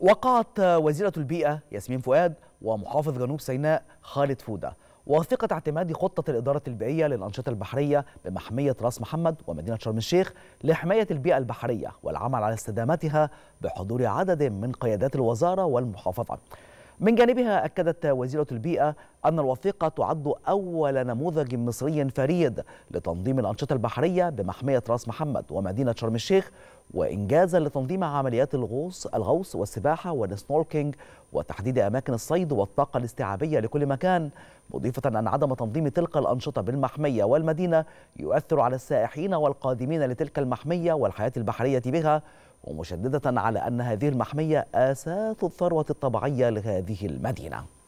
وقعت وزيرة البيئة ياسمين فؤاد ومحافظ جنوب سيناء خالد فودة وثيقة اعتماد خطة الإدارة البيئية للأنشطة البحرية بمحمية راس محمد ومدينة شرم الشيخ لحماية البيئة البحرية والعمل على استدامتها بحضور عدد من قيادات الوزارة والمحافظة من جانبها أكدت وزيرة البيئة أن الوثيقة تعد أول نموذج مصري فريد لتنظيم الأنشطة البحرية بمحمية راس محمد ومدينة شرم الشيخ وإنجازا لتنظيم عمليات الغوص الغوص والسباحة والسنوركينج وتحديد أماكن الصيد والطاقة الاستيعابية لكل مكان مضيفة أن عدم تنظيم تلك الأنشطة بالمحمية والمدينة يؤثر على السائحين والقادمين لتلك المحمية والحياة البحرية بها ومشددة على أن هذه المحمية آساس الثروة الطبيعية لهذه المدينة